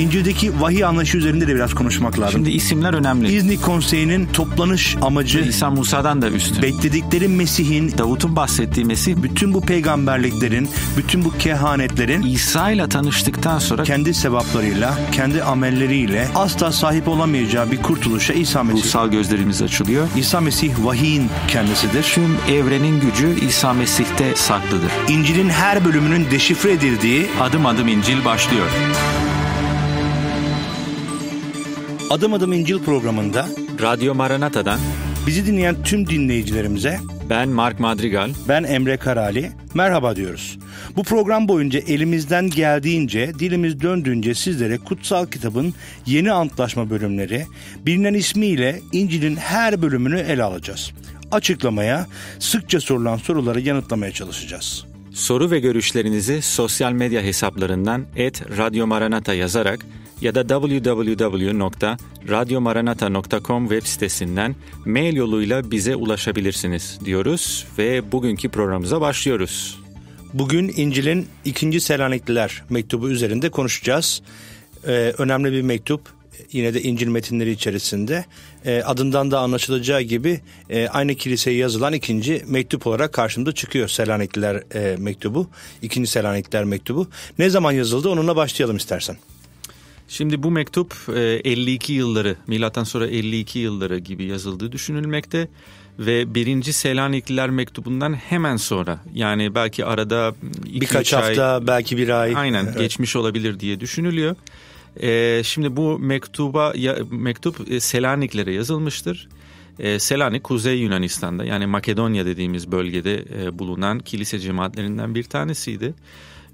İncil'deki vahiy anlayışı üzerinde de biraz konuşmak lazım. Şimdi isimler önemli. İznik Konseyi'nin toplanış amacı İsa Musa'dan da üstün. Bekledikleri Mesih'in Davut'un bahsettiği Mesih bütün bu peygamberliklerin, bütün bu kehanetlerin İsa ile tanıştıktan sonra kendi sevaplarıyla, kendi amelleriyle asla sahip olamayacağı bir kurtuluşa İsa Mesih. Ruhsal gözlerimiz açılıyor. İsa Mesih vahiyin kendisidir. Tüm evrenin gücü İsa Mesih'te saklıdır. İncil'in her bölümünün deşifre edildiği Adım Adım İncil başlıyor. Adım Adım İncil programında Radyo Maranata'dan bizi dinleyen tüm dinleyicilerimize ben Mark Madrigal, ben Emre Karali, merhaba diyoruz. Bu program boyunca elimizden geldiğince, dilimiz döndüğünce sizlere kutsal kitabın yeni antlaşma bölümleri, bilinen ismiyle İncil'in her bölümünü ele alacağız. Açıklamaya, sıkça sorulan soruları yanıtlamaya çalışacağız. Soru ve görüşlerinizi sosyal medya hesaplarından et Radyo Maranata yazarak ya da www.radyomaranata.com web sitesinden mail yoluyla bize ulaşabilirsiniz diyoruz ve bugünkü programımıza başlıyoruz. Bugün İncil'in ikinci Selanikliler mektubu üzerinde konuşacağız. Ee, önemli bir mektup yine de İncil metinleri içerisinde e, adından da anlaşılacağı gibi e, aynı kiliseye yazılan ikinci mektup olarak karşımda çıkıyor Selanikliler e, mektubu. ikinci Selanikliler mektubu. Ne zaman yazıldı onunla başlayalım istersen. Şimdi bu mektup 52 e, yılları, milattan sonra 52 yılları gibi yazıldığı düşünülmekte ve birinci Selanikliler mektubundan hemen sonra yani belki arada iki, birkaç ay, belki bir ay aynen evet. geçmiş olabilir diye düşünülüyor. E, şimdi bu mektuba mektup e, Selaniklere yazılmıştır. Selanik Kuzey Yunanistan'da yani Makedonya dediğimiz bölgede bulunan kilise cemaatlerinden bir tanesiydi.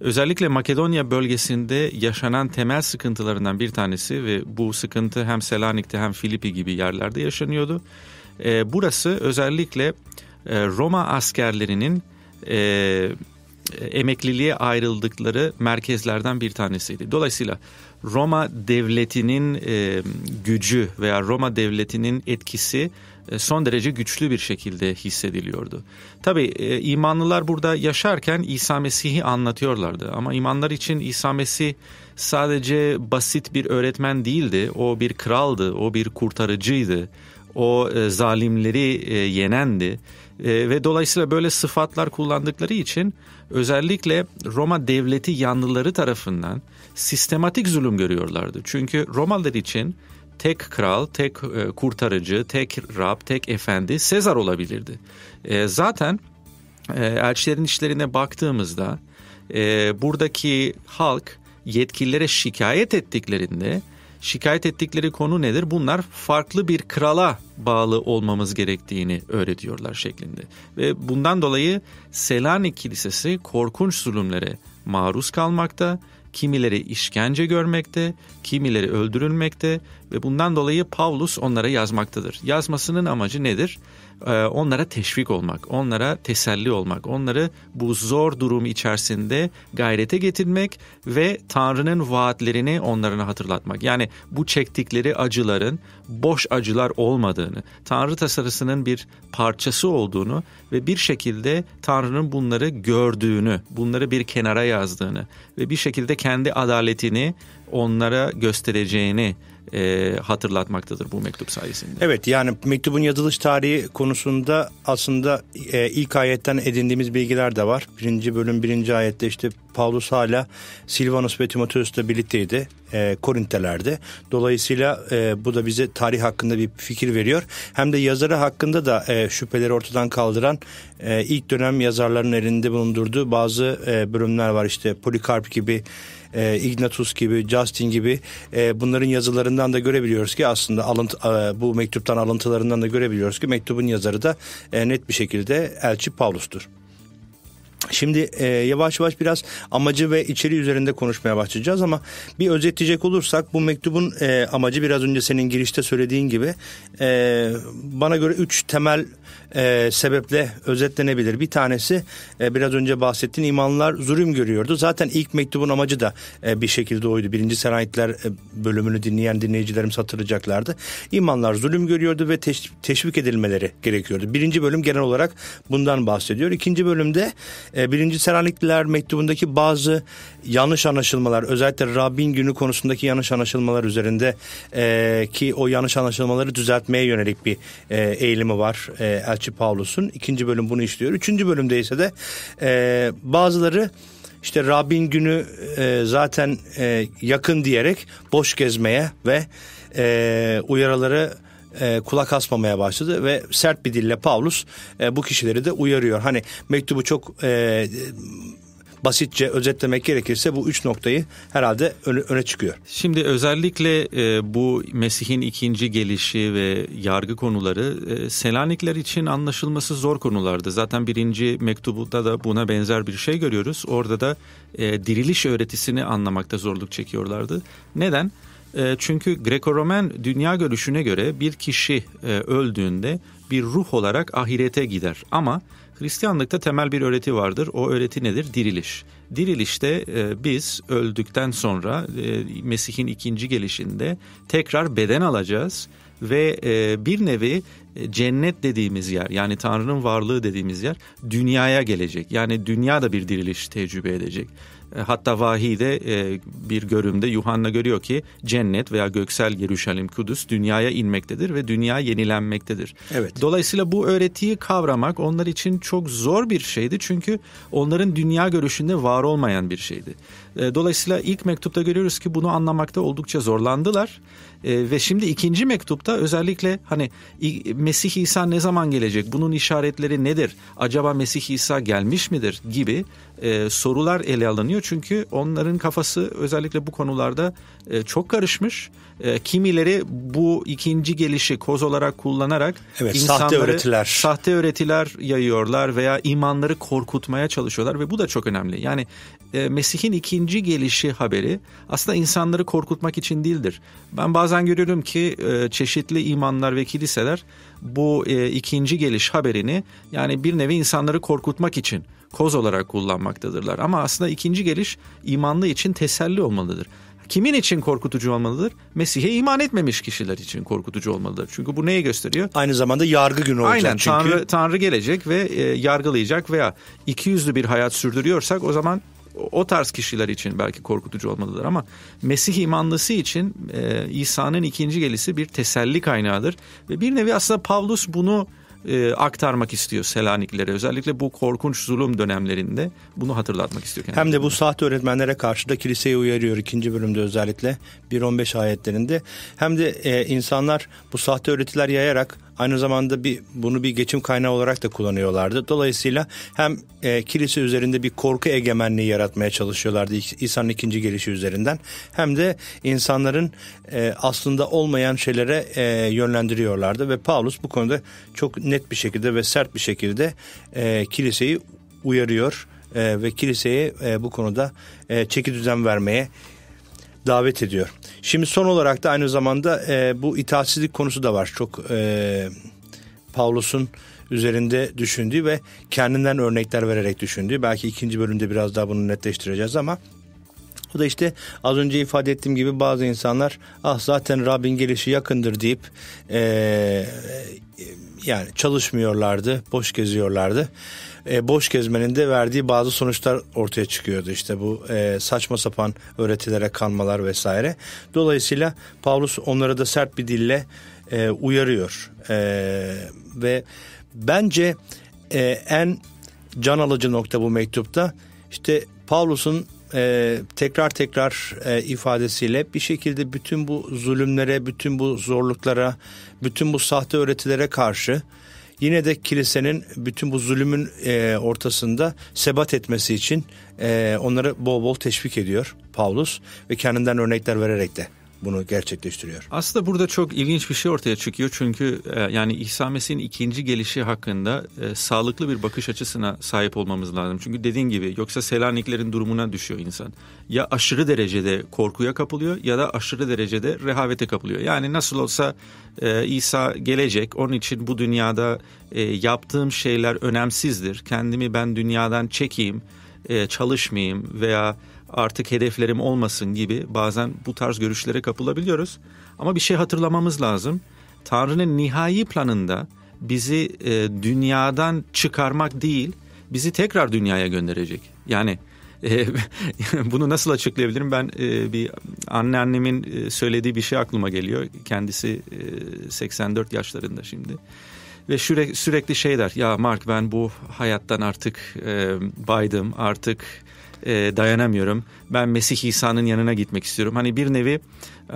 Özellikle Makedonya bölgesinde yaşanan temel sıkıntılarından bir tanesi ve bu sıkıntı hem Selanik'te hem Filipi gibi yerlerde yaşanıyordu. E, burası özellikle e, Roma askerlerinin e, emekliliğe ayrıldıkları merkezlerden bir tanesiydi. Dolayısıyla Roma devletinin e, gücü veya Roma devletinin etkisi e, son derece güçlü bir şekilde hissediliyordu. Tabi e, imanlılar burada yaşarken İsa Mesih'i anlatıyorlardı ama imanlar için İsa Mesih sadece basit bir öğretmen değildi. O bir kraldı, o bir kurtarıcıydı, o e, zalimleri yenendi. Ve dolayısıyla böyle sıfatlar kullandıkları için özellikle Roma devleti yanlıları tarafından sistematik zulüm görüyorlardı. Çünkü Romalılar için tek kral, tek e, kurtarıcı, tek Rab, tek efendi Sezar olabilirdi. E, zaten e, elçilerin işlerine baktığımızda buradaki halk yetkililere şikayet ettiklerinde şikayet ettikleri konu nedir? Bunlar farklı bir krala bağlı olmamız gerektiğini öğretiyorlar şeklinde. Ve bundan dolayı Selanik Kilisesi korkunç zulümlere maruz kalmakta kimileri işkence görmekte, kimileri öldürülmekte ve bundan dolayı Pavlus onlara yazmaktadır. Yazmasının amacı nedir? Ee, onlara teşvik olmak, onlara teselli olmak, onları bu zor durum içerisinde gayrete getirmek ve Tanrı'nın vaatlerini onlarına hatırlatmak. Yani bu çektikleri acıların boş acılar olmadığını, Tanrı tasarısının bir parçası olduğunu ve bir şekilde Tanrı'nın bunları gördüğünü, bunları bir kenara yazdığını ve bir şekilde kendi adaletini onlara göstereceğini e, hatırlatmaktadır bu mektup sayesinde. Evet yani mektubun yazılış tarihi konusunda aslında e, ilk ayetten edindiğimiz bilgiler de var. Birinci bölüm birinci ayette işte Paulus hala Silvanus ve Timoteus'la birlikteydi. E, Korintelerde. Dolayısıyla e, bu da bize tarih hakkında bir fikir veriyor. Hem de yazarı hakkında da e, şüpheleri ortadan kaldıran e, ilk dönem yazarların elinde bulundurduğu bazı e, bölümler var. İşte Polikarp gibi e, Ignatius gibi, Justin gibi e, bunların yazılarından da görebiliyoruz ki aslında alıntı, e, bu mektuptan alıntılarından da görebiliyoruz ki mektubun yazarı da e, net bir şekilde elçi Paulus'tur. Şimdi e, yavaş yavaş biraz amacı ve içeriği üzerinde konuşmaya başlayacağız ama bir özetleyecek olursak bu mektubun e, amacı biraz önce senin girişte söylediğin gibi e, bana göre üç temel e, sebeple özetlenebilir. Bir tanesi e, biraz önce bahsettiğin imanlar zulüm görüyordu. Zaten ilk mektubun amacı da e, bir şekilde oydu. Birinci Senayitler e, bölümünü dinleyen dinleyicilerimiz hatırlayacaklardı. İmanlar zulüm görüyordu ve teş, teşvik edilmeleri gerekiyordu. Birinci bölüm genel olarak bundan bahsediyor. İkinci bölümde e, birinci Selanikliler mektubundaki bazı yanlış anlaşılmalar özellikle Rabbin günü konusundaki yanlış anlaşılmalar üzerinde e, ki o yanlış anlaşılmaları düzeltmeye yönelik bir e, eğilimi var. E, Elçi Elçi Pavlus'un. ikinci bölüm bunu işliyor. Üçüncü bölümde ise de e, bazıları işte Rabbin günü e, zaten e, yakın diyerek boş gezmeye ve e, uyarıları e, kulak asmamaya başladı ve sert bir dille Paulus e, bu kişileri de uyarıyor. Hani mektubu çok e, basitçe özetlemek gerekirse bu üç noktayı herhalde öne, öne çıkıyor. Şimdi özellikle e, bu Mesih'in ikinci gelişi ve yargı konuları e, Selanikler için anlaşılması zor konulardı. Zaten birinci mektubunda da buna benzer bir şey görüyoruz. Orada da e, diriliş öğretisini anlamakta zorluk çekiyorlardı. Neden? E, çünkü Greco-Romen dünya görüşüne göre bir kişi e, öldüğünde bir ruh olarak ahirete gider. Ama Hristiyanlıkta temel bir öğreti vardır. O öğreti nedir? Diriliş. Dirilişte e, biz öldükten sonra e, Mesih'in ikinci gelişinde tekrar beden alacağız ve e, bir nevi e, cennet dediğimiz yer yani Tanrı'nın varlığı dediğimiz yer dünyaya gelecek. Yani dünya da bir diriliş tecrübe edecek. E, hatta vahide e, bir görümde Yuhanna görüyor ki cennet veya göksel Yeruşalim Kudüs dünyaya inmektedir ve dünya yenilenmektedir. Evet. Dolayısıyla bu öğretiyi kavramak onlar için çok zor bir şeydi çünkü onların dünya görüşünde var olmayan bir şeydi. E, dolayısıyla ilk mektupta görüyoruz ki bunu anlamakta oldukça zorlandılar ee, ve şimdi ikinci mektupta özellikle hani Mesih İsa ne zaman gelecek? Bunun işaretleri nedir? Acaba Mesih İsa gelmiş midir? gibi e, sorular ele alınıyor. Çünkü onların kafası özellikle bu konularda e, çok karışmış. E, kimileri bu ikinci gelişi koz olarak kullanarak evet, insanları sahte öğretiler. sahte öğretiler yayıyorlar veya imanları korkutmaya çalışıyorlar ve bu da çok önemli. Yani e, Mesih'in ikinci gelişi haberi aslında insanları korkutmak için değildir. Ben bazen görüyorum ki e, çeşitli imanlar ve kiliseler bu e, ikinci geliş haberini yani bir nevi insanları korkutmak için koz olarak kullanmaktadırlar. Ama aslında ikinci geliş imanlı için teselli olmalıdır. Kimin için korkutucu olmalıdır? Mesih'e iman etmemiş kişiler için korkutucu olmalıdır. Çünkü bu neyi gösteriyor? Aynı zamanda yargı günü olacak Aynen, çünkü. Tanrı, Tanrı gelecek ve e, yargılayacak veya ikiyüzlü bir hayat sürdürüyorsak o zaman o tarz kişiler için belki korkutucu olmalıdır ama Mesih imanlısı için e, İsa'nın ikinci gelisi bir teselli kaynağıdır. Ve bir nevi aslında Pavlus bunu e, aktarmak istiyor Selaniklere Özellikle bu korkunç zulüm dönemlerinde bunu hatırlatmak istiyor. Kendisi. Hem de bu sahte öğretmenlere karşı da kiliseyi uyarıyor ikinci bölümde özellikle 1-15 ayetlerinde. Hem de e, insanlar bu sahte öğretiler yayarak Aynı zamanda bir bunu bir geçim kaynağı olarak da kullanıyorlardı. Dolayısıyla hem e, kilise üzerinde bir korku egemenliği yaratmaya çalışıyorlardı İsa'nın ikinci gelişi üzerinden hem de insanların e, aslında olmayan şeylere e, yönlendiriyorlardı ve Paulus bu konuda çok net bir şekilde ve sert bir şekilde e, kiliseyi uyarıyor e, ve kiliseye e, bu konuda e, çeki düzen vermeye davet ediyor. Şimdi son olarak da aynı zamanda e, bu itaatsizlik konusu da var. Çok e, Pavlos'un üzerinde düşündüğü ve kendinden örnekler vererek düşündüğü. Belki ikinci bölümde biraz daha bunu netleştireceğiz ama bu da işte az önce ifade ettiğim gibi bazı insanlar ah zaten Rabbin gelişi yakındır deyip e, e yani çalışmıyorlardı, boş geziyorlardı e, boş gezmenin de verdiği bazı sonuçlar ortaya çıkıyordu. İşte bu e, saçma sapan öğretilere kanmalar vesaire. Dolayısıyla Paulus onları da sert bir dille e, uyarıyor. E, ve bence e, en can alıcı nokta bu mektupta işte Paulus'un e, tekrar tekrar e, ifadesiyle bir şekilde bütün bu zulümlere, bütün bu zorluklara, bütün bu sahte öğretilere karşı yine de kilisenin bütün bu zulümün e, ortasında sebat etmesi için e, onları bol bol teşvik ediyor Paulus ve kendinden örnekler vererek de bunu gerçekleştiriyor. Aslında burada çok ilginç bir şey ortaya çıkıyor çünkü e, yani İsa Mesih'in ikinci gelişi hakkında e, sağlıklı bir bakış açısına sahip olmamız lazım. Çünkü dediğin gibi yoksa Selaniklerin durumuna düşüyor insan. Ya aşırı derecede korkuya kapılıyor ya da aşırı derecede rehavete kapılıyor. Yani nasıl olsa e, İsa gelecek onun için bu dünyada e, yaptığım şeyler önemsizdir. Kendimi ben dünyadan çekeyim, e, çalışmayayım veya artık hedeflerim olmasın gibi bazen bu tarz görüşlere kapılabiliyoruz. Ama bir şey hatırlamamız lazım. Tanrı'nın nihai planında bizi e, dünyadan çıkarmak değil, bizi tekrar dünyaya gönderecek. Yani e, bunu nasıl açıklayabilirim? Ben e, bir anneannemin e, söylediği bir şey aklıma geliyor. Kendisi e, 84 yaşlarında şimdi. Ve sürekli, şey der ya Mark ben bu hayattan artık e, baydım artık e, dayanamıyorum. Ben Mesih İsa'nın yanına gitmek istiyorum. Hani bir nevi e,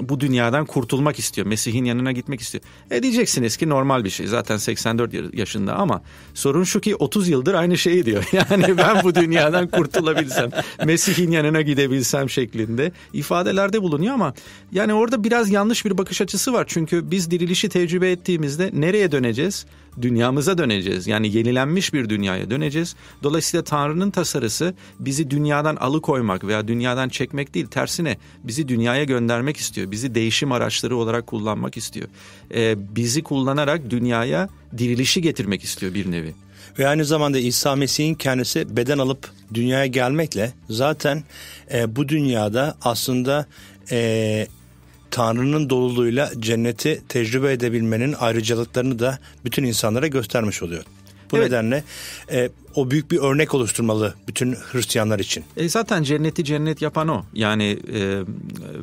bu dünyadan kurtulmak istiyor. Mesih'in yanına gitmek istiyor. E diyeceksiniz ki normal bir şey. Zaten 84 yaşında ama sorun şu ki 30 yıldır aynı şeyi diyor. Yani ben bu dünyadan kurtulabilsem, Mesih'in yanına gidebilsem şeklinde ifadelerde bulunuyor ama yani orada biraz yanlış bir bakış açısı var. Çünkü biz dirilişi tecrübe ettiğimizde nereye döneceğiz? dünyamıza döneceğiz. Yani yenilenmiş bir dünyaya döneceğiz. Dolayısıyla Tanrı'nın tasarısı bizi dünyadan alıkoymak veya dünyadan çekmek değil. Tersine bizi dünyaya göndermek istiyor. Bizi değişim araçları olarak kullanmak istiyor. Ee, bizi kullanarak dünyaya dirilişi getirmek istiyor bir nevi. Ve aynı zamanda İsa Mesih'in kendisi beden alıp dünyaya gelmekle zaten e, bu dünyada aslında e, Tanrı'nın doluluğuyla cenneti tecrübe edebilmenin ayrıcalıklarını da bütün insanlara göstermiş oluyor. Bu evet. nedenle e, o büyük bir örnek oluşturmalı bütün Hristiyanlar için. E zaten cenneti cennet yapan o. Yani e,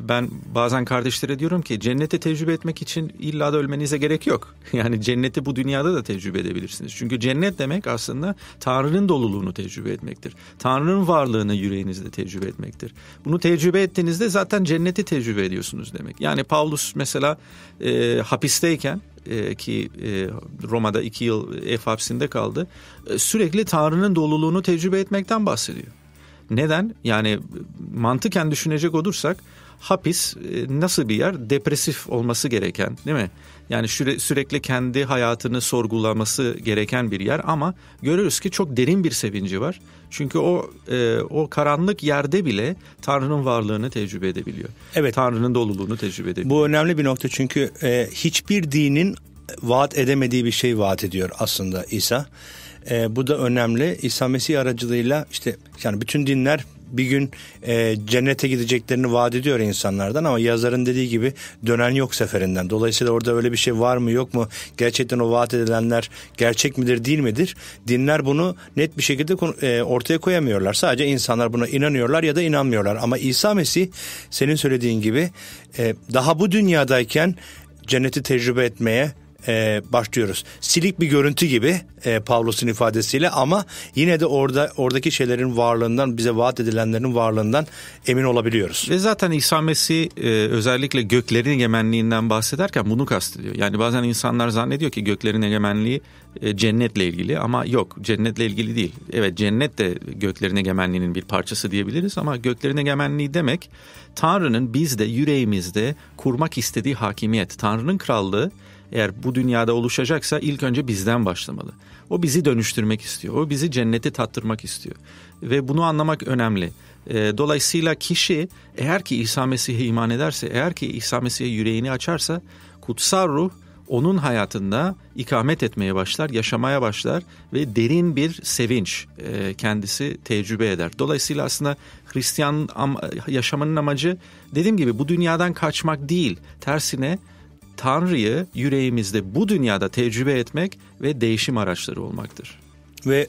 ben bazen kardeşlere diyorum ki cenneti tecrübe etmek için illa da ölmenize gerek yok. Yani cenneti bu dünyada da tecrübe edebilirsiniz. Çünkü cennet demek aslında Tanrı'nın doluluğunu tecrübe etmektir. Tanrı'nın varlığını yüreğinizde tecrübe etmektir. Bunu tecrübe ettiğinizde zaten cenneti tecrübe ediyorsunuz demek. Yani Paulus mesela e, hapisteyken e, ki e, Roma'da iki yıl ev hapsinde kaldı. E, sürekli Tanrı'nın doluluğunu tecrübe etmekten bahsediyor. Neden? Yani mantıken düşünecek olursak hapis e, nasıl bir yer? Depresif olması gereken değil mi? Yani süre, sürekli kendi hayatını sorgulaması gereken bir yer ama görürüz ki çok derin bir sevinci var. Çünkü o e, o karanlık yerde bile Tanrı'nın varlığını tecrübe edebiliyor. Evet. Tanrı'nın doluluğunu tecrübe edebiliyor. Bu önemli bir nokta çünkü e, hiçbir dinin vaat edemediği bir şey vaat ediyor aslında İsa. E, bu da önemli. İsa Mesih aracılığıyla işte yani bütün dinler bir gün e, cennete gideceklerini vaat ediyor insanlardan ama yazarın dediği gibi dönen yok seferinden. Dolayısıyla orada öyle bir şey var mı yok mu? Gerçekten o vaat edilenler gerçek midir değil midir? Dinler bunu net bir şekilde e, ortaya koyamıyorlar. Sadece insanlar buna inanıyorlar ya da inanmıyorlar. Ama İsa Mesih senin söylediğin gibi e, daha bu dünyadayken cenneti tecrübe etmeye e, başlıyoruz. Silik bir görüntü gibi e, Pavlos'un ifadesiyle ama yine de orada oradaki şeylerin varlığından bize vaat edilenlerin varlığından emin olabiliyoruz. Ve zaten İsa Mesih e, özellikle göklerin egemenliğinden bahsederken bunu kastediyor. Yani bazen insanlar zannediyor ki göklerin egemenliği e, cennetle ilgili ama yok cennetle ilgili değil. Evet cennet de göklerin egemenliğinin bir parçası diyebiliriz ama göklerin egemenliği demek Tanrı'nın bizde yüreğimizde kurmak istediği hakimiyet. Tanrı'nın krallığı eğer bu dünyada oluşacaksa ilk önce bizden başlamalı. O bizi dönüştürmek istiyor. O bizi cenneti tattırmak istiyor. Ve bunu anlamak önemli. Ee, dolayısıyla kişi eğer ki İsa Mesih'e iman ederse, eğer ki İsa Mesih'e yüreğini açarsa kutsal ruh onun hayatında ikamet etmeye başlar, yaşamaya başlar ve derin bir sevinç e, kendisi tecrübe eder. Dolayısıyla aslında Hristiyan yaşamanın amacı dediğim gibi bu dünyadan kaçmak değil, tersine Tanrı'yı yüreğimizde bu dünyada tecrübe etmek ve değişim araçları olmaktır. Ve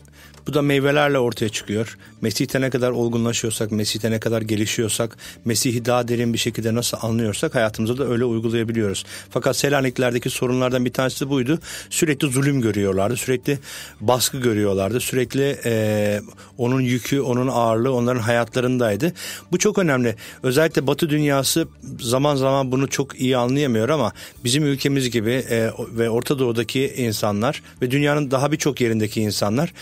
bu da meyvelerle ortaya çıkıyor. Mesih'te ne kadar olgunlaşıyorsak, Mesih'te ne kadar gelişiyorsak, Mesih'i daha derin bir şekilde nasıl anlıyorsak hayatımızda da öyle uygulayabiliyoruz. Fakat Selanikler'deki sorunlardan bir tanesi buydu. Sürekli zulüm görüyorlardı, sürekli baskı görüyorlardı, sürekli e, onun yükü, onun ağırlığı onların hayatlarındaydı. Bu çok önemli. Özellikle Batı dünyası zaman zaman bunu çok iyi anlayamıyor ama bizim ülkemiz gibi e, ve Orta Doğu'daki insanlar ve dünyanın daha birçok yerindeki insanlar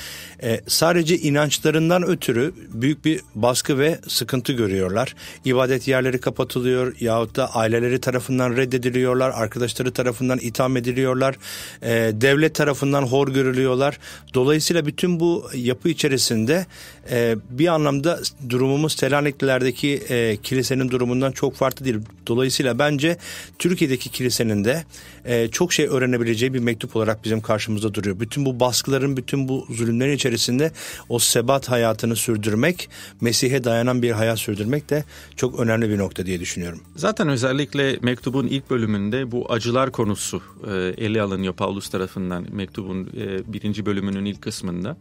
e, e, sadece inançlarından ötürü büyük bir baskı ve sıkıntı görüyorlar. İbadet yerleri kapatılıyor yahut da aileleri tarafından reddediliyorlar, arkadaşları tarafından itham ediliyorlar, e, devlet tarafından hor görülüyorlar. Dolayısıyla bütün bu yapı içerisinde e, bir anlamda durumumuz Selanikliler'deki e, kilisenin durumundan çok farklı değil. Dolayısıyla bence Türkiye'deki kilisenin de e, çok şey öğrenebileceği bir mektup olarak bizim karşımızda duruyor. Bütün bu baskıların, bütün bu zulümlerin içerisinde o sebat hayatını sürdürmek, Mesih'e dayanan bir hayat sürdürmek de çok önemli bir nokta diye düşünüyorum. Zaten özellikle mektubun ilk bölümünde bu acılar konusu e, ele alınıyor Paulus tarafından mektubun e, birinci bölümünün ilk kısmında.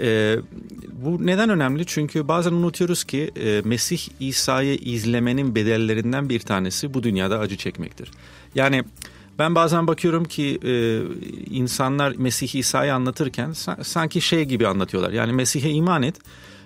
E, bu neden önemli? Çünkü bazen unutuyoruz ki e, Mesih İsa'yı izlemenin bedellerinden bir tanesi bu dünyada acı çekmektir. Yani ben bazen bakıyorum ki e, insanlar Mesih İsa'yı anlatırken sanki şey gibi anlatıyorlar. Yani Mesih'e iman et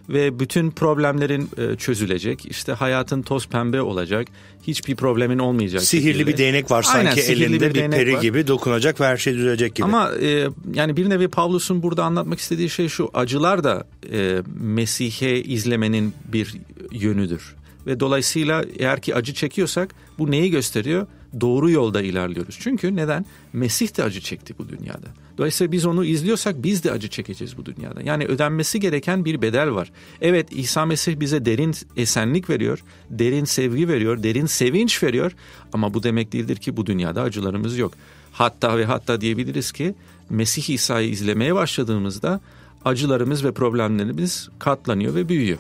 ve bütün problemlerin e, çözülecek. İşte hayatın toz pembe olacak. Hiçbir problemin olmayacak. Sihirli şekilde. bir değnek var Aynen, sanki elinde bir, bir peri var. gibi dokunacak ve her şey düzelecek gibi. Ama e, yani bir nevi Pavlus'un burada anlatmak istediği şey şu. Acılar da e, Mesih'e izlemenin bir yönüdür. Ve dolayısıyla eğer ki acı çekiyorsak bu neyi gösteriyor? doğru yolda ilerliyoruz. Çünkü neden? Mesih de acı çekti bu dünyada. Dolayısıyla biz onu izliyorsak biz de acı çekeceğiz bu dünyada. Yani ödenmesi gereken bir bedel var. Evet İsa Mesih bize derin esenlik veriyor, derin sevgi veriyor, derin sevinç veriyor. Ama bu demek değildir ki bu dünyada acılarımız yok. Hatta ve hatta diyebiliriz ki Mesih İsa'yı izlemeye başladığımızda acılarımız ve problemlerimiz katlanıyor ve büyüyor.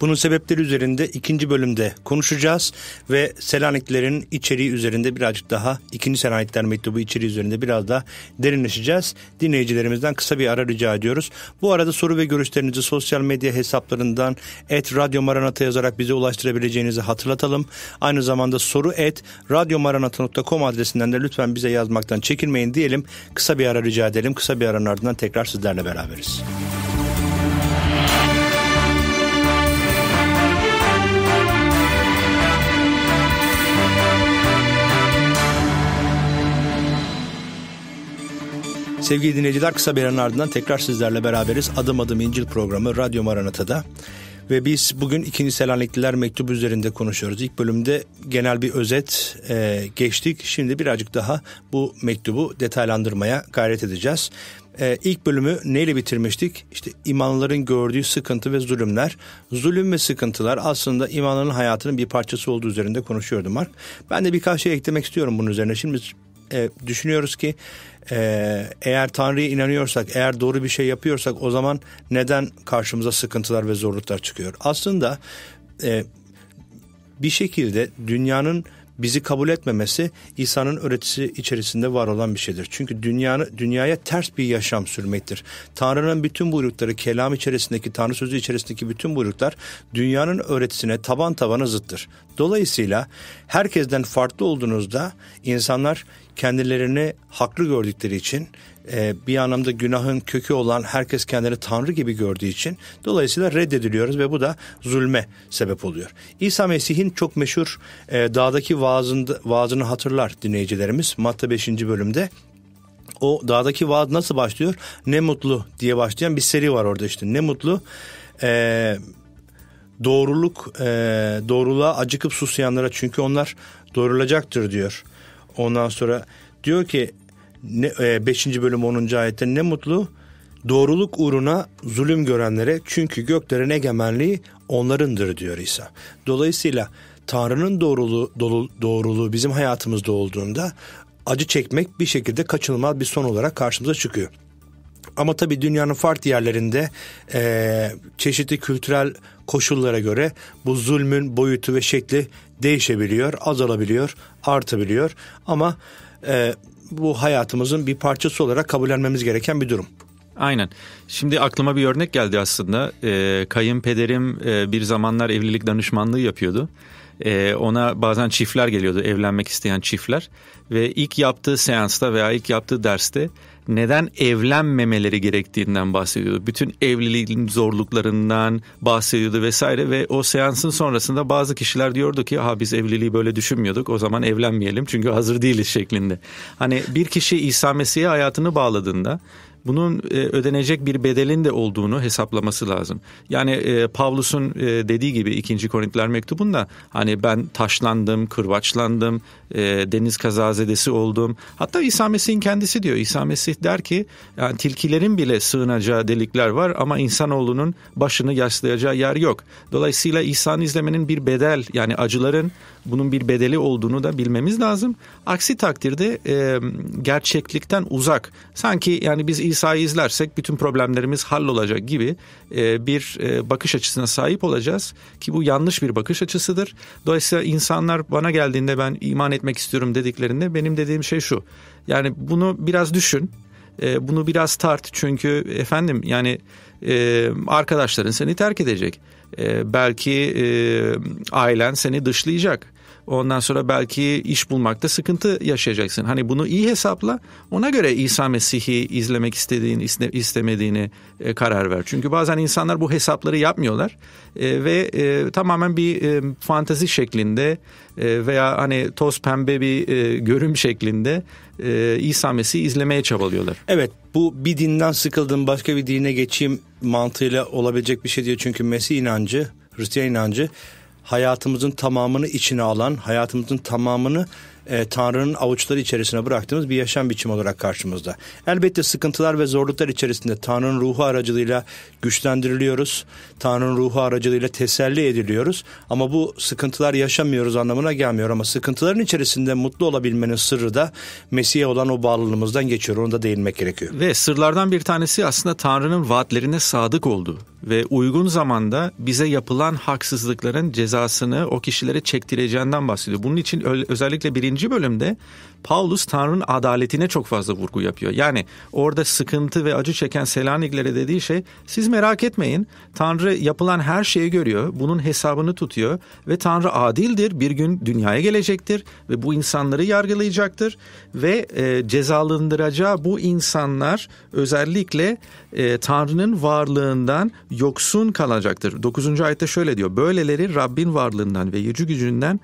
Bunun sebepleri üzerinde ikinci bölümde konuşacağız ve Selaniklerin içeriği üzerinde birazcık daha ikinci Selanikler mektubu içeriği üzerinde biraz daha derinleşeceğiz. Dinleyicilerimizden kısa bir ara rica ediyoruz. Bu arada soru ve görüşlerinizi sosyal medya hesaplarından et Radyo Maranata yazarak bize ulaştırabileceğinizi hatırlatalım. Aynı zamanda soru et radyomaranata.com adresinden de lütfen bize yazmaktan çekinmeyin diyelim. Kısa bir ara rica edelim. Kısa bir aranın ardından tekrar sizlerle beraberiz. Müzik Sevgili dinleyiciler kısa bir ardından tekrar sizlerle beraberiz. Adım adım İncil programı Radyo Maranata'da. Ve biz bugün 2. Selanikliler mektubu üzerinde konuşuyoruz. İlk bölümde genel bir özet e, geçtik. Şimdi birazcık daha bu mektubu detaylandırmaya gayret edeceğiz. E, ilk bölümü neyle bitirmiştik? İşte imanların gördüğü sıkıntı ve zulümler. Zulüm ve sıkıntılar aslında imanların hayatının bir parçası olduğu üzerinde konuşuyordum Mark. Ben de birkaç şey eklemek istiyorum bunun üzerine. Şimdi e, düşünüyoruz ki e, eğer Tanrı'ya inanıyorsak, eğer doğru bir şey yapıyorsak o zaman neden karşımıza sıkıntılar ve zorluklar çıkıyor? Aslında e, bir şekilde dünyanın bizi kabul etmemesi İsa'nın öğretisi içerisinde var olan bir şeydir. Çünkü dünyanı, dünyaya ters bir yaşam sürmektir. Tanrı'nın bütün buyrukları, kelam içerisindeki, Tanrı sözü içerisindeki bütün buyruklar dünyanın öğretisine taban tabana zıttır. Dolayısıyla herkesten farklı olduğunuzda insanlar kendilerini haklı gördükleri için ee, bir anlamda günahın kökü olan herkes kendini Tanrı gibi gördüğü için dolayısıyla reddediliyoruz ve bu da zulme sebep oluyor. İsa Mesih'in çok meşhur e, dağdaki vaazında, vaazını hatırlar dinleyicilerimiz Matta 5. bölümde o dağdaki vaaz nasıl başlıyor? Ne mutlu diye başlayan bir seri var orada işte. Ne mutlu e, doğruluk e, doğruluğa acıkıp susayanlara çünkü onlar doğrulacaktır diyor. Ondan sonra diyor ki ne, e, 5. bölüm 10. ayette ne mutlu doğruluk uğruna zulüm görenlere çünkü göklerin egemenliği onlarındır diyor İsa. Dolayısıyla Tanrı'nın doğruluğu, dolu, doğruluğu bizim hayatımızda olduğunda acı çekmek bir şekilde kaçınılmaz bir son olarak karşımıza çıkıyor. Ama tabi dünyanın farklı yerlerinde e, çeşitli kültürel koşullara göre bu zulmün boyutu ve şekli değişebiliyor, azalabiliyor, artabiliyor. Ama e, bu hayatımızın bir parçası olarak kabullenmemiz gereken bir durum. Aynen. Şimdi aklıma bir örnek geldi aslında. E, kayınpederim e, bir zamanlar evlilik danışmanlığı yapıyordu. E, ona bazen çiftler geliyordu, evlenmek isteyen çiftler. Ve ilk yaptığı seansta veya ilk yaptığı derste neden evlenmemeleri gerektiğinden bahsediyordu. Bütün evliliğin zorluklarından bahsediyordu vesaire ve o seansın sonrasında bazı kişiler diyordu ki ha biz evliliği böyle düşünmüyorduk o zaman evlenmeyelim çünkü hazır değiliz şeklinde. Hani bir kişi İsa Mesih'e hayatını bağladığında bunun e, ödenecek bir bedelin de olduğunu hesaplaması lazım. Yani e, Pavlus'un e, dediği gibi 2. Korintiler mektubunda hani ben taşlandım, kırbaçlandım, e, deniz kazazedesi oldum. Hatta İsa Mesih'in kendisi diyor. İsa Mesih der ki yani tilkilerin bile sığınacağı delikler var ama insanoğlunun başını yaslayacağı yer yok. Dolayısıyla İsa'nı izlemenin bir bedel yani acıların bunun bir bedeli olduğunu da bilmemiz lazım. Aksi takdirde e, gerçeklikten uzak. Sanki yani biz İsa'yı izlersek bütün problemlerimiz hallolacak gibi e, bir e, bakış açısına sahip olacağız ki bu yanlış bir bakış açısıdır. Dolayısıyla insanlar bana geldiğinde ben iman etmek istiyorum dediklerinde benim dediğim şey şu. Yani bunu biraz düşün. E, bunu biraz tart çünkü efendim yani arkadaşların seni terk edecek belki ailen seni dışlayacak. Ondan sonra belki iş bulmakta sıkıntı yaşayacaksın. Hani bunu iyi hesapla. Ona göre İsa Mesih'i izlemek istediğin istemediğini e, karar ver. Çünkü bazen insanlar bu hesapları yapmıyorlar e, ve e, tamamen bir fantazi şeklinde veya hani toz pembe bir e, görüm şeklinde İsa Mesih'i izlemeye çabalıyorlar. Evet bu bir dinden sıkıldım başka bir dine geçeyim mantığıyla olabilecek bir şey diyor. Çünkü Mesih inancı, Hristiyan inancı hayatımızın tamamını içine alan, hayatımızın tamamını e, Tanrı'nın avuçları içerisine bıraktığımız bir yaşam biçimi olarak karşımızda. Elbette sıkıntılar ve zorluklar içerisinde Tanrı'nın ruhu aracılığıyla güçlendiriliyoruz. Tanrı'nın ruhu aracılığıyla teselli ediliyoruz. Ama bu sıkıntılar yaşamıyoruz anlamına gelmiyor. Ama sıkıntıların içerisinde mutlu olabilmenin sırrı da Mesih'e olan o bağlılığımızdan geçiyor. Onu da değinmek gerekiyor. Ve sırlardan bir tanesi aslında Tanrı'nın vaatlerine sadık olduğu ve uygun zamanda bize yapılan haksızlıkların cezasını o kişilere çektireceğinden bahsediyor. Bunun için özellikle birinci 40. bölümde Paulus Tanrı'nın adaletine çok fazla vurgu yapıyor. Yani orada sıkıntı ve acı çeken Selaniklere dediği şey siz merak etmeyin Tanrı yapılan her şeyi görüyor bunun hesabını tutuyor ve Tanrı adildir bir gün dünyaya gelecektir ve bu insanları yargılayacaktır ve e, cezalandıracağı bu insanlar özellikle e, Tanrı'nın varlığından yoksun kalacaktır. 9. ayette şöyle diyor böyleleri Rabbin varlığından ve yücü gücünden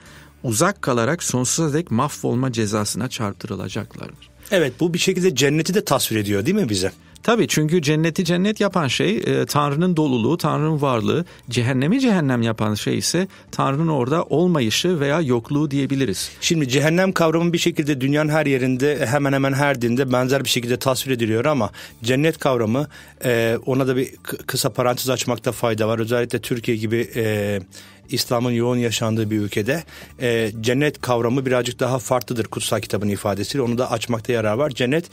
uzak kalarak sonsuza dek mahvolma cezasına çarptırılacaklardır. Evet bu bir şekilde cenneti de tasvir ediyor değil mi bize? Tabii çünkü cenneti cennet yapan şey e, Tanrı'nın doluluğu, Tanrı'nın varlığı, cehennemi cehennem yapan şey ise Tanrı'nın orada olmayışı veya yokluğu diyebiliriz. Şimdi cehennem kavramı bir şekilde dünyanın her yerinde hemen hemen her dinde benzer bir şekilde tasvir ediliyor ama cennet kavramı e, ona da bir kısa parantez açmakta fayda var. Özellikle Türkiye gibi... E, İslam'ın yoğun yaşandığı bir ülkede e, cennet kavramı birazcık daha farklıdır kutsal kitabın ifadesiyle. Onu da açmakta yarar var. Cennet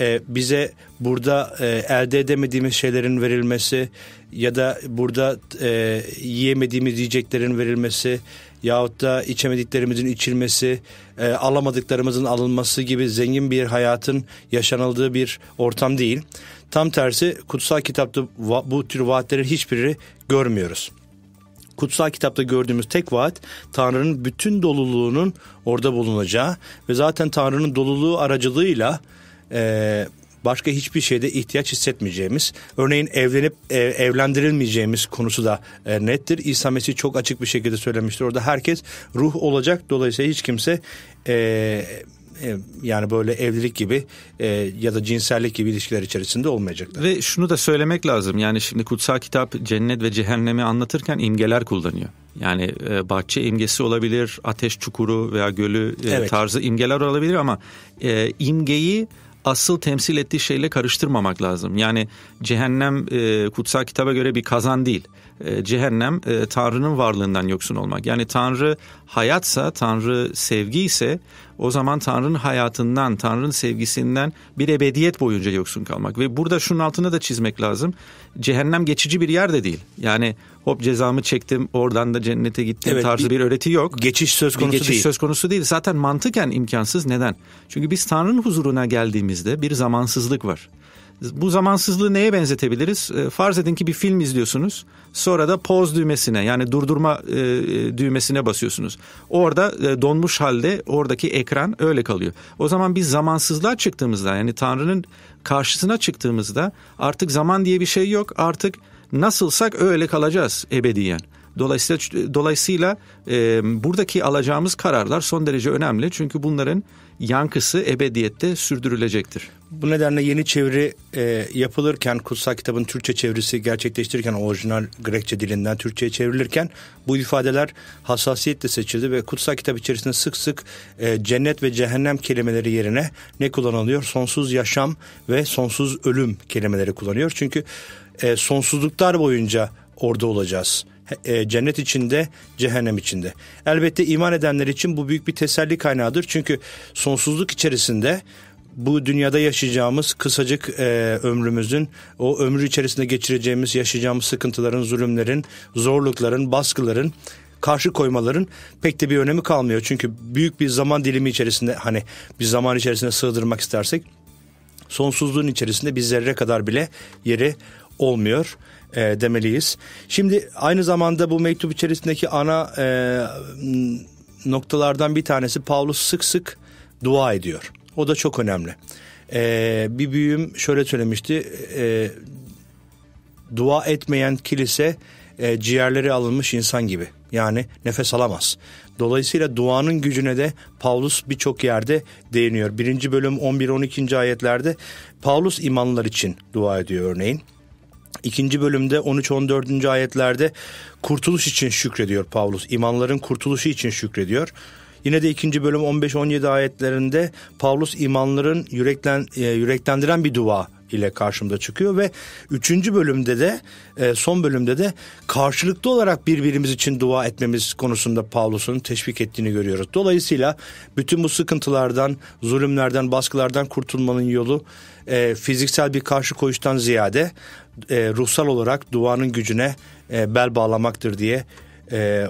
e, bize burada e, elde edemediğimiz şeylerin verilmesi ya da burada e, yiyemediğimiz yiyeceklerin verilmesi yahut da içemediklerimizin içilmesi, e, alamadıklarımızın alınması gibi zengin bir hayatın yaşanıldığı bir ortam değil. Tam tersi kutsal kitapta bu tür vaatlerin hiçbiri görmüyoruz kutsal kitapta gördüğümüz tek vaat Tanrı'nın bütün doluluğunun orada bulunacağı ve zaten Tanrı'nın doluluğu aracılığıyla e, başka hiçbir şeyde ihtiyaç hissetmeyeceğimiz, örneğin evlenip e, evlendirilmeyeceğimiz konusu da e, nettir. İsa Mesih çok açık bir şekilde söylemiştir. Orada herkes ruh olacak. Dolayısıyla hiç kimse e, yani böyle evlilik gibi e, ya da cinsellik gibi ilişkiler içerisinde olmayacaklar. Ve şunu da söylemek lazım yani şimdi kutsal kitap cennet ve cehennemi anlatırken imgeler kullanıyor. Yani e, bahçe imgesi olabilir, ateş çukuru veya gölü e, evet. tarzı imgeler olabilir ama e, imgeyi asıl temsil ettiği şeyle karıştırmamak lazım. Yani cehennem e, kutsal kitaba göre bir kazan değil. E, cehennem e, Tanrı'nın varlığından yoksun olmak. Yani Tanrı hayatsa, Tanrı sevgi ise o zaman Tanrı'nın hayatından, Tanrı'nın sevgisinden bir ebediyet boyunca yoksun kalmak. Ve burada şunun altını da çizmek lazım. Cehennem geçici bir yer de değil. Yani hop cezamı çektim oradan da cennete gittim evet, tarzı bir, bir öğreti yok. Geçiş söz konusu bir geçiş değil. söz konusu değil. Zaten mantıken imkansız. Neden? Çünkü biz Tanrı'nın huzuruna geldiğimizde bir zamansızlık var. Bu zamansızlığı neye benzetebiliriz? E, farz edin ki bir film izliyorsunuz. Sonra da poz düğmesine yani durdurma e, e, düğmesine basıyorsunuz. Orada donmuş halde oradaki ekran öyle kalıyor. O zaman biz zamansızlığa çıktığımızda yani Tanrı'nın karşısına çıktığımızda artık zaman diye bir şey yok. Artık nasılsak öyle kalacağız ebediyen. Dolayısıyla dolayısıyla e, buradaki alacağımız kararlar son derece önemli. Çünkü bunların yankısı ebediyette sürdürülecektir. Bu nedenle yeni çeviri e, yapılırken kutsal kitabın Türkçe çevirisi gerçekleştirirken orijinal Grekçe dilinden Türkçe'ye çevrilirken bu ifadeler hassasiyetle seçildi ve kutsal kitap içerisinde sık sık e, cennet ve cehennem kelimeleri yerine ne kullanılıyor? Sonsuz yaşam ve sonsuz ölüm kelimeleri kullanıyor. Çünkü e, sonsuzluklar boyunca orada olacağız e, cennet içinde, cehennem içinde. Elbette iman edenler için bu büyük bir teselli kaynağıdır. Çünkü sonsuzluk içerisinde bu dünyada yaşayacağımız kısacık e, ömrümüzün o ömrü içerisinde geçireceğimiz yaşayacağımız sıkıntıların, zulümlerin, zorlukların, baskıların karşı koymaların pek de bir önemi kalmıyor. Çünkü büyük bir zaman dilimi içerisinde hani bir zaman içerisinde sığdırmak istersek sonsuzluğun içerisinde bir zerre kadar bile yeri olmuyor e, demeliyiz. Şimdi aynı zamanda bu mektup içerisindeki ana e, noktalardan bir tanesi Pavlus sık sık dua ediyor. O da çok önemli. E, bir büyüğüm şöyle söylemişti. E, dua etmeyen kilise e, ciğerleri alınmış insan gibi. Yani nefes alamaz. Dolayısıyla duanın gücüne de Paulus birçok yerde değiniyor. Birinci bölüm 11-12. ayetlerde Paulus imanlar için dua ediyor örneğin. İkinci bölümde 13-14. ayetlerde kurtuluş için şükrediyor Pavlus. İmanların kurtuluşu için şükrediyor. Yine de ikinci bölüm 15-17 ayetlerinde Pavlus imanların yüreklen, e, yüreklendiren bir dua ile karşımda çıkıyor ve üçüncü bölümde de e, son bölümde de karşılıklı olarak birbirimiz için dua etmemiz konusunda Pavlus'un teşvik ettiğini görüyoruz. Dolayısıyla bütün bu sıkıntılardan, zulümlerden, baskılardan kurtulmanın yolu e, fiziksel bir karşı koyuştan ziyade e, ruhsal olarak duanın gücüne e, bel bağlamaktır diye e,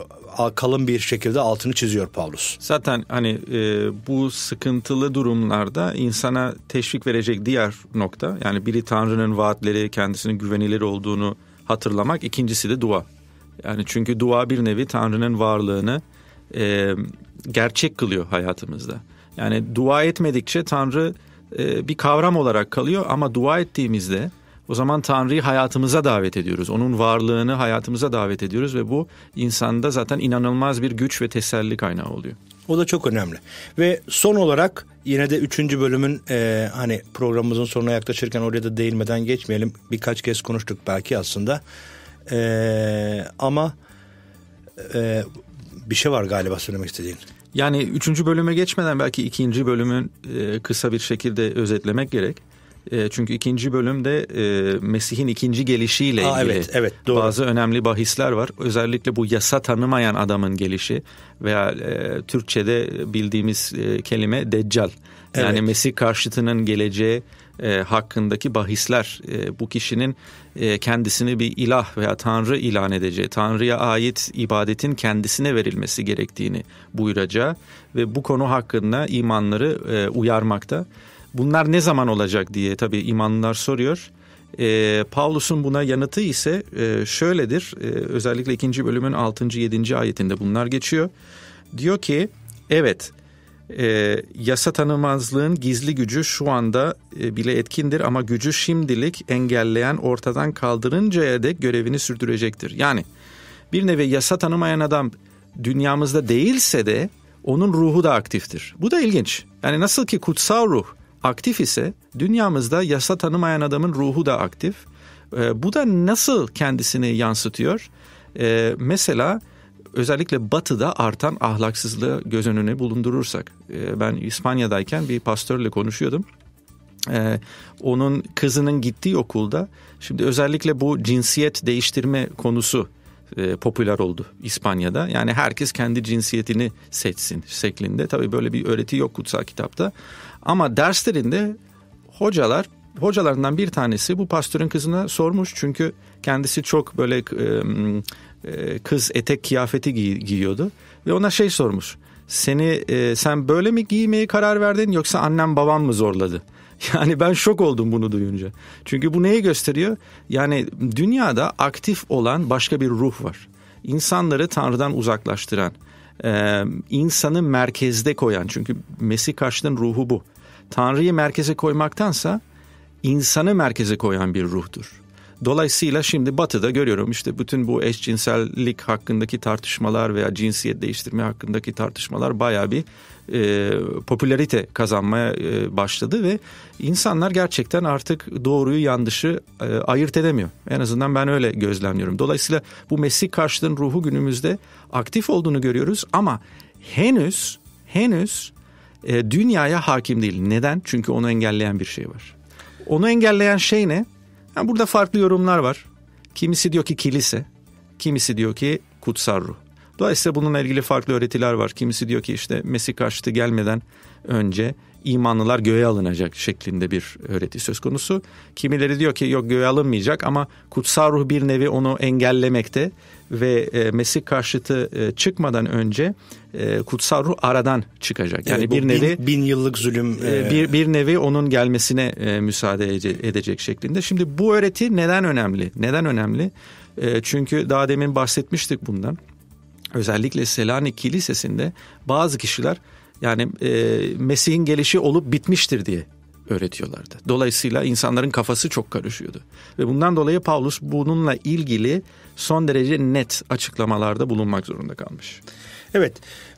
kalın bir şekilde altını çiziyor Paulus. Zaten hani e, bu sıkıntılı durumlarda insana teşvik verecek diğer nokta yani biri Tanrı'nın vaatleri kendisinin güvenilir olduğunu hatırlamak ikincisi de dua. Yani çünkü dua bir nevi Tanrı'nın varlığını e, gerçek kılıyor hayatımızda. Yani dua etmedikçe Tanrı e, bir kavram olarak kalıyor ama dua ettiğimizde o zaman Tanrı'yı hayatımıza davet ediyoruz. Onun varlığını hayatımıza davet ediyoruz ve bu insanda zaten inanılmaz bir güç ve teselli kaynağı oluyor. O da çok önemli. Ve son olarak yine de üçüncü bölümün e, hani programımızın sonuna yaklaşırken oraya da değinmeden geçmeyelim. Birkaç kez konuştuk belki aslında. E, ama e, bir şey var galiba söylemek istediğin. Yani üçüncü bölüme geçmeden belki ikinci bölümün e, kısa bir şekilde özetlemek gerek. E, çünkü ikinci bölümde e, Mesih'in ikinci gelişiyle Aa, ilgili evet, evet, doğru. bazı önemli bahisler var. Özellikle bu yasa tanımayan adamın gelişi veya e, Türkçe'de bildiğimiz e, kelime deccal. Evet. Yani Mesih karşıtının geleceği hakkındaki bahisler bu kişinin kendisini bir ilah veya tanrı ilan edeceği, tanrıya ait ibadetin kendisine verilmesi gerektiğini buyuracağı ve bu konu hakkında imanları uyarmakta bunlar ne zaman olacak diye tabii imanlılar soruyor. E, ee, Pavlus'un buna yanıtı ise e, şöyledir. E, özellikle ikinci bölümün 6. 7. ayetinde bunlar geçiyor. Diyor ki evet e, yasa tanımazlığın gizli gücü şu anda e, bile etkindir ama gücü şimdilik engelleyen ortadan kaldırıncaya dek görevini sürdürecektir. Yani bir nevi yasa tanımayan adam dünyamızda değilse de onun ruhu da aktiftir. Bu da ilginç. Yani nasıl ki kutsal ruh aktif ise dünyamızda yasa tanımayan adamın ruhu da aktif. E, bu da nasıl kendisini yansıtıyor? E, mesela özellikle batıda artan ahlaksızlığı göz önüne bulundurursak. E, ben İspanya'dayken bir pastörle konuşuyordum. Ee, onun kızının gittiği okulda şimdi özellikle bu cinsiyet değiştirme konusu e, popüler oldu İspanya'da. Yani herkes kendi cinsiyetini seçsin şeklinde. Tabii böyle bir öğreti yok kutsal kitapta. Ama derslerinde hocalar hocalarından bir tanesi bu pastörün kızına sormuş çünkü kendisi çok böyle e, kız etek kıyafeti giy, giyiyordu ve ona şey sormuş. Seni e, sen böyle mi giymeye karar verdin yoksa annem babam mı zorladı? Yani ben şok oldum bunu duyunca. Çünkü bu neyi gösteriyor? Yani dünyada aktif olan başka bir ruh var. İnsanları Tanrı'dan uzaklaştıran, e, insanı merkezde koyan çünkü Mesih karşıtın ruhu bu. Tanrı'yı merkeze koymaktansa insanı merkeze koyan bir ruhtur. Dolayısıyla şimdi batıda görüyorum işte bütün bu eşcinsellik hakkındaki tartışmalar veya cinsiyet değiştirme hakkındaki tartışmalar baya bir e, popülarite kazanmaya e, başladı ve insanlar gerçekten artık doğruyu yanlışı e, ayırt edemiyor. En azından ben öyle gözlemliyorum. Dolayısıyla bu Mesih karşılığın ruhu günümüzde aktif olduğunu görüyoruz ama henüz henüz e, dünyaya hakim değil. Neden? Çünkü onu engelleyen bir şey var. Onu engelleyen şey ne? Yani burada farklı yorumlar var. Kimisi diyor ki kilise, kimisi diyor ki kutsal ruh. Dolayısıyla bununla ilgili farklı öğretiler var. Kimisi diyor ki işte Mesih karşıtı gelmeden önce imanlılar göğe alınacak şeklinde bir öğreti söz konusu. Kimileri diyor ki yok göğe alınmayacak ama kutsal ruh bir nevi onu engellemekte ve e, Mesih karşıtı e, çıkmadan önce e, kutsal ruh aradan çıkacak. Yani evet, bir nevi bin, yıllık zulüm e, e... bir bir nevi onun gelmesine e, müsaade edecek şeklinde. Şimdi bu öğreti neden önemli? Neden önemli? E, çünkü daha demin bahsetmiştik bundan. Özellikle Selanik Kilisesi'nde bazı kişiler yani e, Mesih'in gelişi olup bitmiştir diye öğretiyorlardı. Dolayısıyla insanların kafası çok karışıyordu. Ve bundan dolayı Paulus bununla ilgili son derece net açıklamalarda bulunmak zorunda kalmış. Evet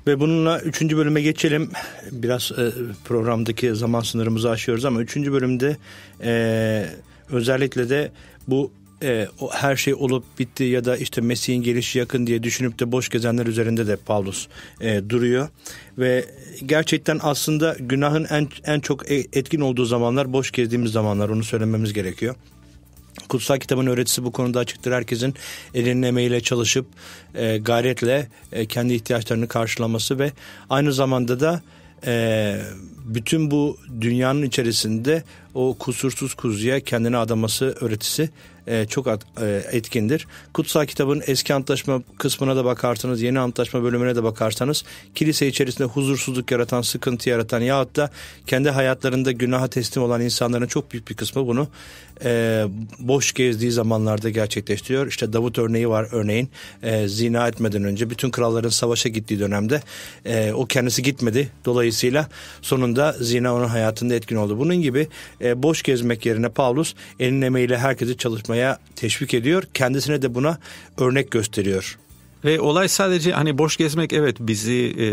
ve bununla üçüncü bölüme geçelim. Biraz e, programdaki zaman sınırımızı aşıyoruz ama üçüncü bölümde e, özellikle de bu e, o, her şey olup bitti ya da işte Mesih'in gelişi yakın diye düşünüp de boş gezenler üzerinde de Paulus e, duruyor ve gerçekten aslında günahın en en çok e, etkin olduğu zamanlar boş gezdiğimiz zamanlar onu söylememiz gerekiyor. Kutsal kitabın öğretisi bu konuda açıktır. Herkesin elinin emeğiyle çalışıp e, gayretle e, kendi ihtiyaçlarını karşılaması ve aynı zamanda da e, bütün bu dünyanın içerisinde o kusursuz kuzuya kendini adaması öğretisi e, çok e, etkindir. Kutsal kitabın eski antlaşma kısmına da bakarsanız, yeni antlaşma bölümüne de bakarsanız kilise içerisinde huzursuzluk yaratan, sıkıntı yaratan yahut da kendi hayatlarında günaha teslim olan insanların çok büyük bir kısmı bunu e, boş gezdiği zamanlarda gerçekleştiriyor. İşte Davut örneği var örneğin e, zina etmeden önce bütün kralların savaşa gittiği dönemde e, o kendisi gitmedi. Dolayısıyla sonunda zina onun hayatında etkin oldu. Bunun gibi e, boş gezmek yerine Paulus elin emeğiyle herkesi çalışmak yapmaya teşvik ediyor. Kendisine de buna örnek gösteriyor. Ve olay sadece hani boş gezmek evet bizi e,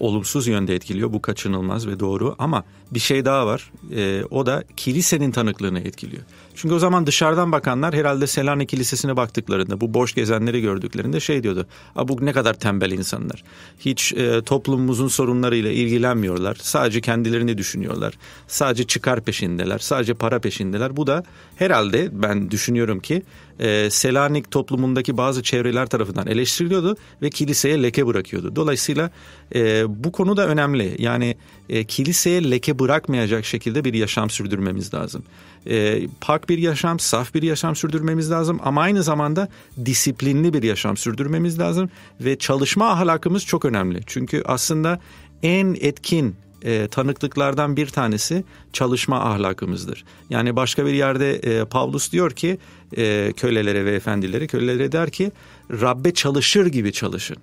olumsuz yönde etkiliyor. Bu kaçınılmaz ve doğru ama bir şey daha var. E, o da kilisenin tanıklığını etkiliyor. Çünkü o zaman dışarıdan bakanlar herhalde Selanik Kilisesi'ne baktıklarında bu boş gezenleri gördüklerinde şey diyordu. A bu ne kadar tembel insanlar. Hiç e, toplumumuzun sorunlarıyla ilgilenmiyorlar. Sadece kendilerini düşünüyorlar. Sadece çıkar peşindeler. Sadece para peşindeler. Bu da herhalde ben düşünüyorum ki e, Selanik toplumundaki bazı çevreler tarafından eleştiriliyordu ve kiliseye leke bırakıyordu. Dolayısıyla e, bu konu da önemli. Yani e, kiliseye leke bırakmayacak şekilde bir yaşam sürdürmemiz lazım e, pak bir yaşam, saf bir yaşam sürdürmemiz lazım ama aynı zamanda disiplinli bir yaşam sürdürmemiz lazım ve çalışma ahlakımız çok önemli. Çünkü aslında en etkin e, tanıklıklardan bir tanesi çalışma ahlakımızdır. Yani başka bir yerde e, Pavlus diyor ki e, kölelere ve efendilere, kölelere der ki Rabbe çalışır gibi çalışın.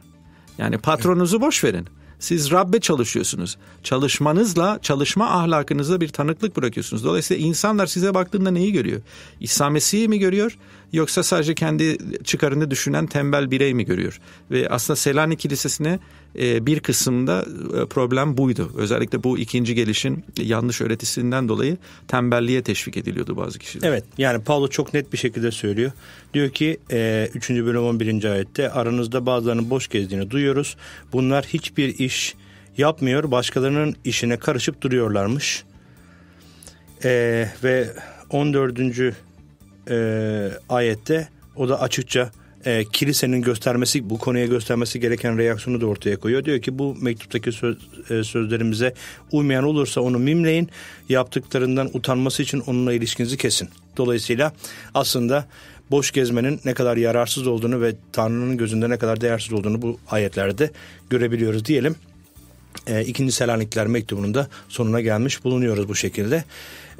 Yani patronunuzu boş verin. Siz Rabbe çalışıyorsunuz. Çalışmanızla, çalışma ahlakınıza bir tanıklık bırakıyorsunuz. Dolayısıyla insanlar size baktığında neyi görüyor? İsa Mesih'i mi görüyor? Yoksa sadece kendi çıkarını düşünen tembel birey mi görüyor? Ve aslında Selanik Kilisesi'ne e, bir kısımda e, problem buydu. Özellikle bu ikinci gelişin yanlış öğretisinden dolayı tembelliğe teşvik ediliyordu bazı kişiler. Evet yani Paulo çok net bir şekilde söylüyor. Diyor ki 3. E, bölüm 11. ayette aranızda bazılarının boş gezdiğini duyuyoruz. Bunlar hiçbir iş yapmıyor başkalarının işine karışıp duruyorlarmış. Ee, ve 14 e, ayette o da açıkça e, kilisenin göstermesi bu konuya göstermesi gereken reaksiyonu da ortaya koyuyor. Diyor ki bu mektuptaki söz, e, sözlerimize uymayan olursa onu mimleyin. Yaptıklarından utanması için onunla ilişkinizi kesin. Dolayısıyla aslında boş gezmenin ne kadar yararsız olduğunu ve Tanrı'nın gözünde ne kadar değersiz olduğunu bu ayetlerde görebiliyoruz diyelim e, 2. Selanikliler mektubunun da sonuna gelmiş bulunuyoruz bu şekilde.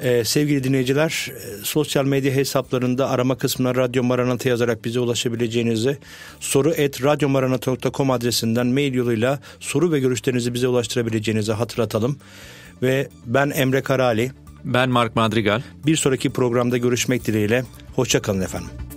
E, sevgili dinleyiciler e, sosyal medya hesaplarında arama kısmına Radyo Maranata yazarak bize ulaşabileceğinizi soru et radyomaranata.com adresinden mail yoluyla soru ve görüşlerinizi bize ulaştırabileceğinizi hatırlatalım. Ve ben Emre Karali. Ben Mark Madrigal. Bir sonraki programda görüşmek dileğiyle. Hoşçakalın efendim.